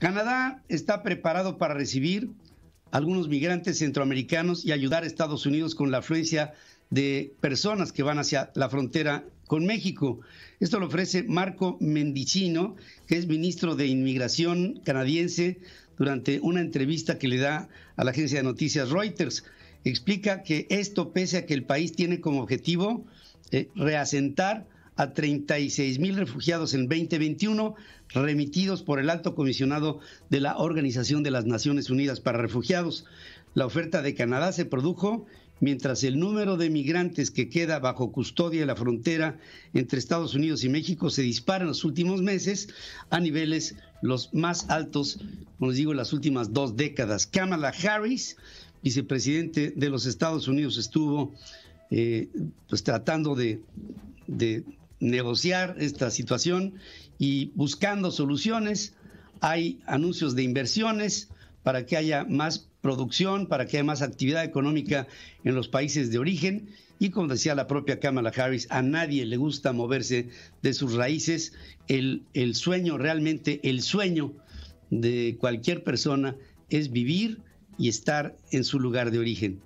Canadá está preparado para recibir algunos migrantes centroamericanos y ayudar a Estados Unidos con la afluencia de personas que van hacia la frontera con México. Esto lo ofrece Marco Mendicino, que es ministro de Inmigración canadiense, durante una entrevista que le da a la agencia de noticias Reuters. Explica que esto pese a que el país tiene como objetivo eh, reasentar a 36 mil refugiados en 2021 remitidos por el alto comisionado de la Organización de las Naciones Unidas para Refugiados. La oferta de Canadá se produjo mientras el número de migrantes que queda bajo custodia de la frontera entre Estados Unidos y México se dispara en los últimos meses a niveles los más altos, como les digo, en las últimas dos décadas. Kamala Harris, vicepresidente de los Estados Unidos, estuvo eh, pues, tratando de negociar esta situación y buscando soluciones. Hay anuncios de inversiones para que haya más producción, para que haya más actividad económica en los países de origen. Y como decía la propia Kamala Harris, a nadie le gusta moverse de sus raíces. El, el sueño, realmente el sueño de cualquier persona es vivir y estar en su lugar de origen.